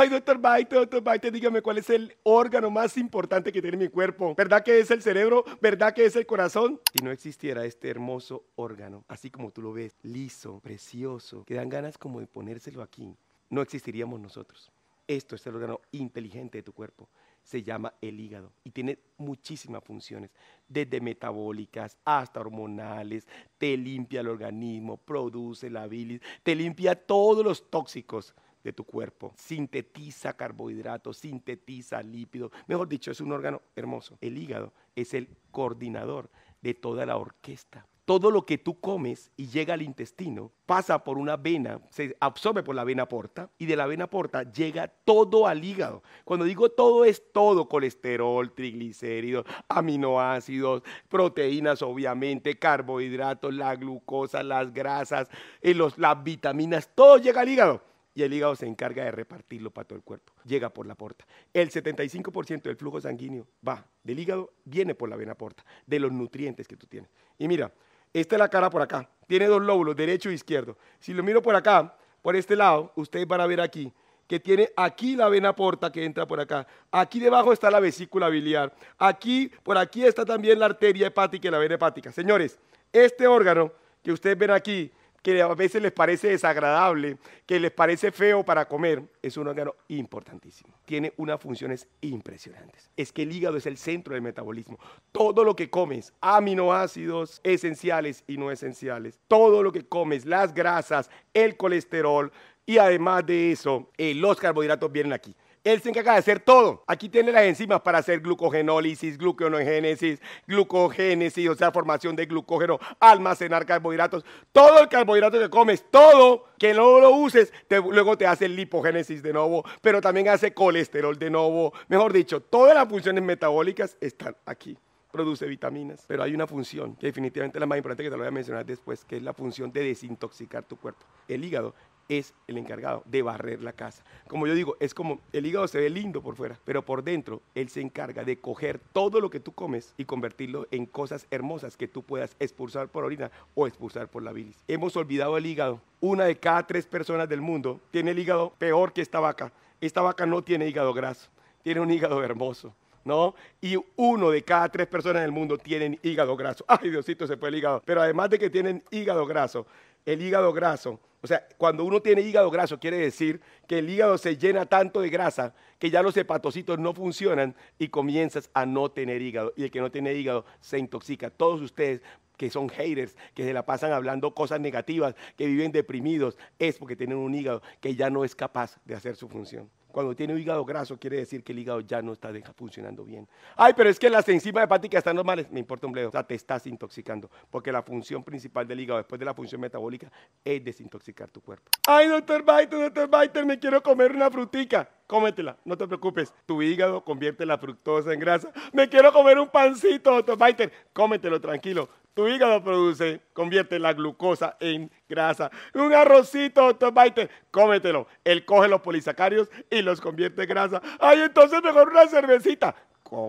Ay, doctor Baite, doctor Baite, dígame cuál es el órgano más importante que tiene mi cuerpo. ¿Verdad que es el cerebro? ¿Verdad que es el corazón? Si no existiera este hermoso órgano, así como tú lo ves, liso, precioso, que dan ganas como de ponérselo aquí, no existiríamos nosotros. Esto es el órgano inteligente de tu cuerpo se llama el hígado y tiene muchísimas funciones, desde metabólicas hasta hormonales, te limpia el organismo, produce la bilis, te limpia todos los tóxicos de tu cuerpo. Sintetiza carbohidratos, sintetiza lípidos. Mejor dicho, es un órgano hermoso. El hígado es el coordinador de toda la orquesta. Todo lo que tú comes y llega al intestino pasa por una vena, se absorbe por la vena porta y de la vena porta llega todo al hígado. Cuando digo todo es todo, colesterol, triglicéridos, aminoácidos, proteínas obviamente, carbohidratos, la glucosa, las grasas, eh, los, las vitaminas, todo llega al hígado y el hígado se encarga de repartirlo para todo el cuerpo. Llega por la porta. El 75% del flujo sanguíneo va del hígado, viene por la vena porta, de los nutrientes que tú tienes. Y mira, esta es la cara por acá. Tiene dos lóbulos, derecho e izquierdo. Si lo miro por acá, por este lado, ustedes van a ver aquí que tiene aquí la vena porta que entra por acá. Aquí debajo está la vesícula biliar. Aquí, por aquí está también la arteria hepática y la vena hepática. Señores, este órgano que ustedes ven aquí que a veces les parece desagradable, que les parece feo para comer, es un órgano importantísimo. Tiene unas funciones impresionantes. Es que el hígado es el centro del metabolismo. Todo lo que comes, aminoácidos esenciales y no esenciales, todo lo que comes, las grasas, el colesterol y además de eso, eh, los carbohidratos vienen aquí. Él se encarga de hacer todo. Aquí tiene las enzimas para hacer glucogenólisis, gluconeogénesis, glucogénesis, o sea, formación de glucógeno, almacenar carbohidratos. Todo el carbohidrato que comes, todo que no lo uses, luego te hace lipogénesis de nuevo, pero también hace colesterol de nuevo. Mejor dicho, todas las funciones metabólicas están aquí produce vitaminas, pero hay una función que definitivamente es la más importante que te lo voy a mencionar después, que es la función de desintoxicar tu cuerpo. El hígado es el encargado de barrer la casa. Como yo digo, es como el hígado se ve lindo por fuera, pero por dentro él se encarga de coger todo lo que tú comes y convertirlo en cosas hermosas que tú puedas expulsar por orina o expulsar por la bilis. Hemos olvidado el hígado. Una de cada tres personas del mundo tiene el hígado peor que esta vaca. Esta vaca no tiene hígado graso, tiene un hígado hermoso. ¿no? Y uno de cada tres personas del mundo tienen hígado graso. Ay, Diosito, se fue el hígado. Pero además de que tienen hígado graso, el hígado graso. O sea, cuando uno tiene hígado graso, quiere decir que el hígado se llena tanto de grasa que ya los hepatocitos no funcionan y comienzas a no tener hígado. Y el que no tiene hígado se intoxica. Todos ustedes que son haters, que se la pasan hablando cosas negativas, que viven deprimidos, es porque tienen un hígado que ya no es capaz de hacer su función. Cuando tiene un hígado graso, quiere decir que el hígado ya no está funcionando bien. Ay, pero es que las enzimas hepáticas están normales. Me importa un bledo. O sea, te estás intoxicando. Porque la función principal del hígado, después de la función metabólica, es desintoxicar tu cuerpo. Ay, doctor Biter, doctor Biter, me quiero comer una frutica. Cómetela, no te preocupes. Tu hígado convierte la fructosa en grasa. Me quiero comer un pancito, doctor Biter. Cómetelo, tranquilo. Tu hígado produce, convierte la glucosa en grasa. Un arrocito, doctor Biter, cómetelo. Él coge los polisacarios y los convierte en grasa. Ay, entonces mejor una cervecita.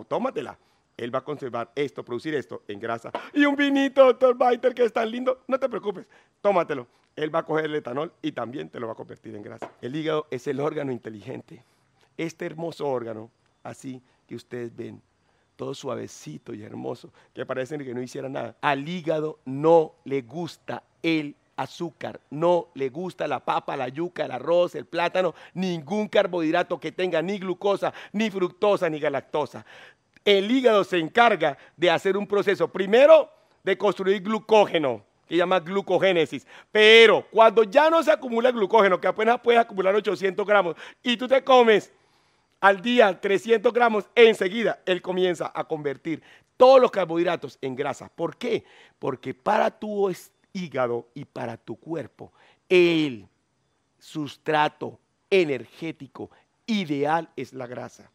tómatela él va a conservar esto, producir esto en grasa. Y un vinito, doctor Biter, que es tan lindo, no te preocupes, tómatelo. Él va a coger el etanol y también te lo va a convertir en grasa. El hígado es el órgano inteligente. Este hermoso órgano, así que ustedes ven, todo suavecito y hermoso, que parecen que no hiciera nada. Al hígado no le gusta el azúcar, no le gusta la papa, la yuca, el arroz, el plátano, ningún carbohidrato que tenga ni glucosa, ni fructosa, ni galactosa. El hígado se encarga de hacer un proceso, primero, de construir glucógeno, que llama glucogénesis. Pero cuando ya no se acumula glucógeno, que apenas puedes acumular 800 gramos, y tú te comes al día 300 gramos, enseguida él comienza a convertir todos los carbohidratos en grasa. ¿Por qué? Porque para tu hígado y para tu cuerpo, el sustrato energético ideal es la grasa.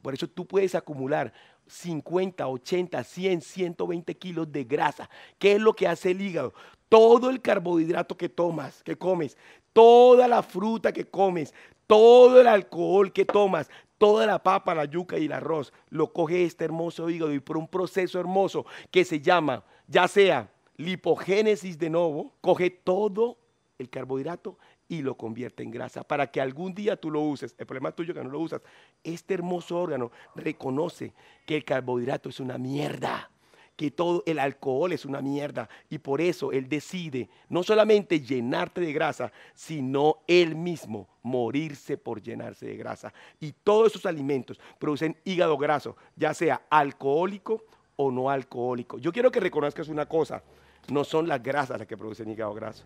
Por eso tú puedes acumular 50, 80, 100, 120 kilos de grasa. ¿Qué es lo que hace el hígado? Todo el carbohidrato que tomas, que comes, toda la fruta que comes, todo el alcohol que tomas, toda la papa, la yuca y el arroz, lo coge este hermoso hígado y por un proceso hermoso que se llama, ya sea lipogénesis de nuevo, coge todo el carbohidrato y lo convierte en grasa para que algún día tú lo uses. El problema es tuyo que no lo usas. Este hermoso órgano reconoce que el carbohidrato es una mierda que todo el alcohol es una mierda y por eso Él decide no solamente llenarte de grasa, sino Él mismo morirse por llenarse de grasa. Y todos esos alimentos producen hígado graso, ya sea alcohólico o no alcohólico. Yo quiero que reconozcas una cosa, no son las grasas las que producen hígado graso,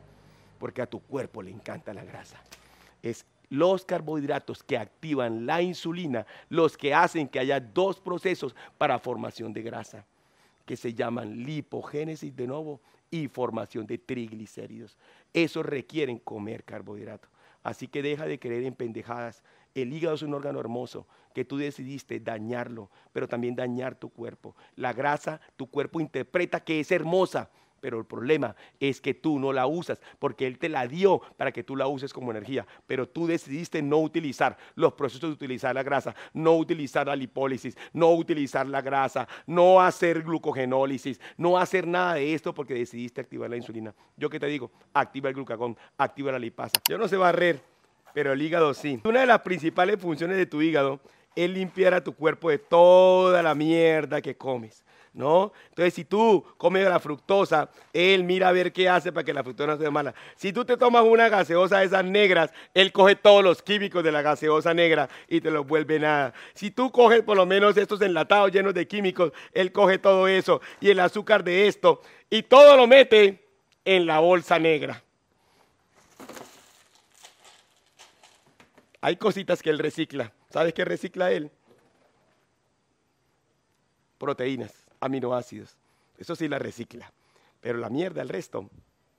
porque a tu cuerpo le encanta la grasa. Es los carbohidratos que activan la insulina los que hacen que haya dos procesos para formación de grasa que se llaman lipogénesis de nuevo y formación de triglicéridos. Eso requieren comer carbohidratos. Así que deja de creer en pendejadas. El hígado es un órgano hermoso que tú decidiste dañarlo, pero también dañar tu cuerpo. La grasa, tu cuerpo interpreta que es hermosa, pero el problema es que tú no la usas, porque Él te la dio para que tú la uses como energía, pero tú decidiste no utilizar los procesos de utilizar la grasa, no utilizar la lipólisis, no utilizar la grasa, no hacer glucogenólisis, no hacer nada de esto porque decidiste activar la insulina. Yo que te digo, activa el glucagón, activa la lipasa. Yo no sé barrer, pero el hígado sí. Una de las principales funciones de tu hígado es limpiar a tu cuerpo de toda la mierda que comes. ¿no? Entonces, si tú comes la fructosa, él mira a ver qué hace para que la fructosa no sea mala. Si tú te tomas una gaseosa de esas negras, él coge todos los químicos de la gaseosa negra y te los vuelve nada. Si tú coges por lo menos estos enlatados llenos de químicos, él coge todo eso y el azúcar de esto y todo lo mete en la bolsa negra. Hay cositas que él recicla. ¿Sabes qué recicla él? Proteínas aminoácidos. Eso sí la recicla. Pero la mierda, el resto,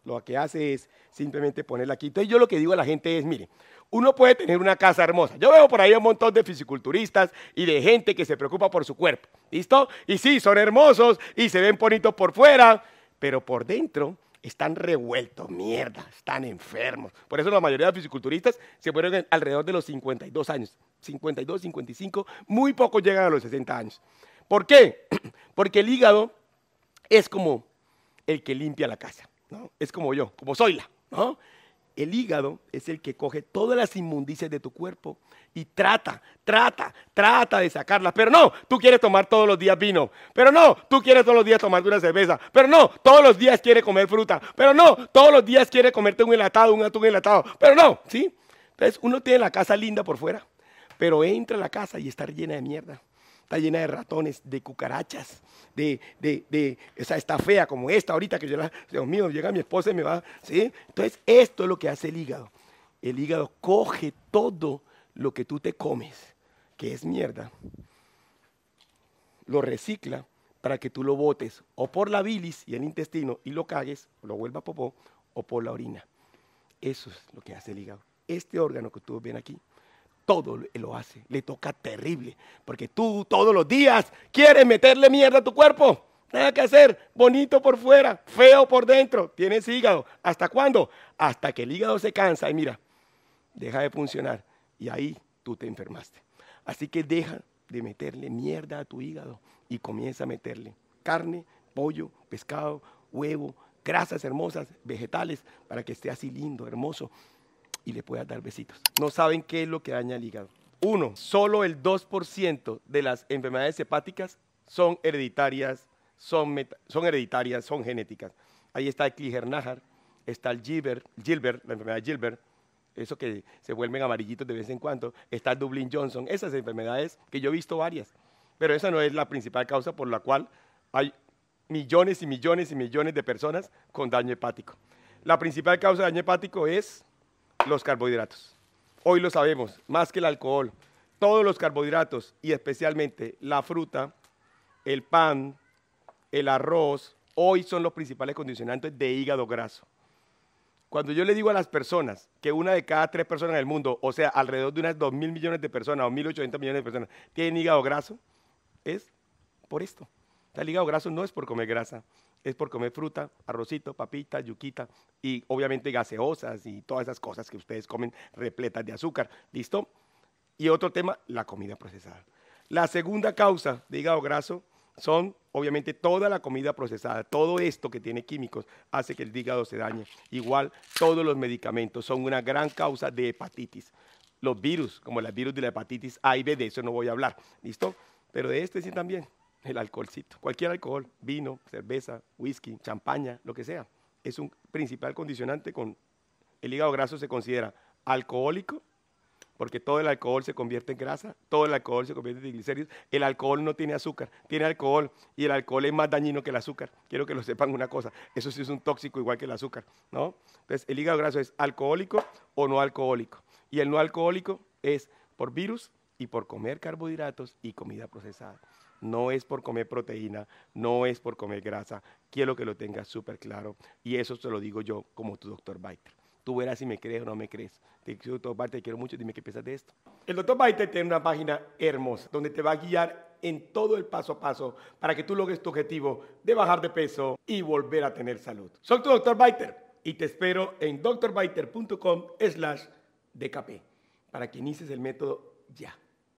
lo que hace es simplemente ponerla aquí. Entonces yo lo que digo a la gente es, mire, uno puede tener una casa hermosa. Yo veo por ahí un montón de fisiculturistas y de gente que se preocupa por su cuerpo. ¿Listo? Y sí, son hermosos y se ven bonitos por fuera, pero por dentro están revueltos, mierda, están enfermos. Por eso la mayoría de fisiculturistas se ponen alrededor de los 52 años. 52, 55, muy pocos llegan a los 60 años. ¿Por qué? Porque el hígado es como el que limpia la casa, ¿no? Es como yo, como Zoila, ¿no? El hígado es el que coge todas las inmundicias de tu cuerpo y trata, trata, trata de sacarlas. Pero no, tú quieres tomar todos los días vino. Pero no, tú quieres todos los días tomar una cerveza. Pero no, todos los días quieres comer fruta. Pero no, todos los días quieres comerte un enlatado, un atún enlatado. Pero no, ¿sí? Entonces uno tiene la casa linda por fuera, pero entra a la casa y está llena de mierda está llena de ratones, de cucarachas, de, de, de, o está fea como esta ahorita que yo la, Dios mío, llega mi esposa y me va, ¿sí? Entonces, esto es lo que hace el hígado. El hígado coge todo lo que tú te comes, que es mierda, lo recicla para que tú lo botes o por la bilis y el intestino y lo cagues, lo vuelva popó, o por la orina. Eso es lo que hace el hígado. Este órgano que tú ven aquí todo lo hace. Le toca terrible. Porque tú todos los días quieres meterle mierda a tu cuerpo. Nada que hacer. Bonito por fuera, feo por dentro. Tienes hígado. ¿Hasta cuándo? Hasta que el hígado se cansa y mira, deja de funcionar. Y ahí tú te enfermaste. Así que deja de meterle mierda a tu hígado y comienza a meterle carne, pollo, pescado, huevo, grasas hermosas, vegetales, para que esté así lindo, hermoso y le puedas dar besitos. No saben qué es lo que daña el hígado. Uno, solo el 2% de las enfermedades hepáticas son hereditarias, son, son hereditarias, son genéticas. Ahí está el kliger Nahar, está el Gilbert, Gilbert, la enfermedad de Gilbert, eso que se vuelven amarillitos de vez en cuando, está el Dublin-Johnson, esas enfermedades que yo he visto varias, pero esa no es la principal causa por la cual hay millones y millones y millones de personas con daño hepático. La principal causa de daño hepático es los carbohidratos. Hoy lo sabemos, más que el alcohol, todos los carbohidratos y especialmente la fruta, el pan, el arroz, hoy son los principales condicionantes de hígado graso. Cuando yo le digo a las personas que una de cada tres personas en el mundo, o sea, alrededor de unas 2 mil millones de personas o 1.800 millones de personas, tienen hígado graso, es por esto. el hígado graso no es por comer grasa, es por comer fruta, arrocito, papita, yuquita y obviamente gaseosas y todas esas cosas que ustedes comen repletas de azúcar. ¿Listo? Y otro tema, la comida procesada. La segunda causa de hígado graso son obviamente toda la comida procesada, todo esto que tiene químicos hace que el hígado se dañe. Igual todos los medicamentos son una gran causa de hepatitis. Los virus, como el virus de la hepatitis A y B, de eso no voy a hablar, ¿listo? Pero de este sí también el alcoholcito, cualquier alcohol, vino, cerveza, whisky, champaña, lo que sea, es un principal condicionante con el hígado graso se considera alcohólico, porque todo el alcohol se convierte en grasa, todo el alcohol se convierte en triglicéridos, el alcohol no tiene azúcar, tiene alcohol y el alcohol es más dañino que el azúcar. Quiero que lo sepan una cosa, eso sí es un tóxico igual que el azúcar, ¿no? Entonces, el hígado graso es alcohólico o no alcohólico. Y el no alcohólico es por virus y por comer carbohidratos y comida procesada no es por comer proteína, no es por comer grasa. Quiero que lo tengas súper claro. Y eso te lo digo yo como tu doctor Baiter. Tú verás si me crees o no me crees. Te quiero mucho, dime qué piensas de esto. El doctor Baiter tiene una página hermosa donde te va a guiar en todo el paso a paso para que tú logres tu objetivo de bajar de peso y volver a tener salud. Soy tu doctor Baiter y te espero en drbiter.com slash DKP para que inicies el método ya.